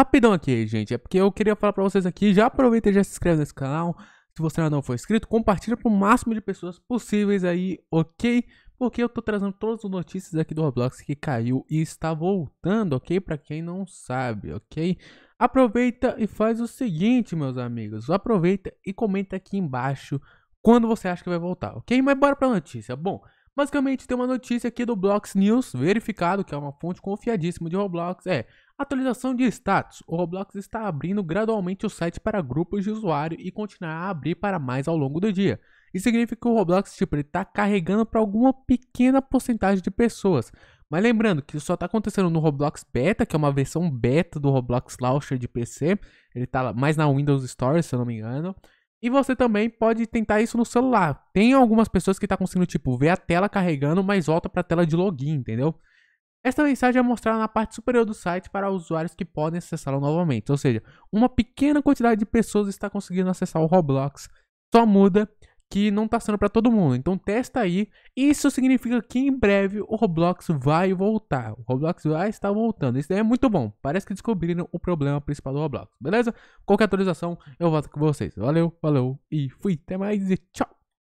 Rapidão aqui, gente, é porque eu queria falar pra vocês aqui, já aproveita e já se inscreve nesse canal, se você ainda não for inscrito, compartilha pro máximo de pessoas possíveis aí, ok? Porque eu tô trazendo todas as notícias aqui do Roblox que caiu e está voltando, ok? Pra quem não sabe, ok? Aproveita e faz o seguinte, meus amigos, aproveita e comenta aqui embaixo quando você acha que vai voltar, ok? Mas bora pra notícia, bom... Basicamente, tem uma notícia aqui do Blox News, verificado, que é uma fonte confiadíssima de Roblox, é atualização de status. O Roblox está abrindo gradualmente o site para grupos de usuário e continuará a abrir para mais ao longo do dia. Isso significa que o Roblox tipo, está carregando para alguma pequena porcentagem de pessoas. Mas lembrando que isso só está acontecendo no Roblox Beta, que é uma versão beta do Roblox Launcher de PC. Ele está mais na Windows Store, se eu não me engano. E você também pode tentar isso no celular. Tem algumas pessoas que estão tá conseguindo, tipo, ver a tela carregando, mas volta para a tela de login, entendeu? Esta mensagem é mostrada na parte superior do site para usuários que podem acessá-lo novamente. Ou seja, uma pequena quantidade de pessoas está conseguindo acessar o Roblox. Só muda que não está sendo para todo mundo. Então testa aí. Isso significa que em breve o Roblox vai voltar. O Roblox vai estar voltando. Isso daí é muito bom. Parece que descobriram o problema principal do Roblox. Beleza? Qualquer atualização eu volto com vocês. Valeu, valeu e fui. Até mais e tchau.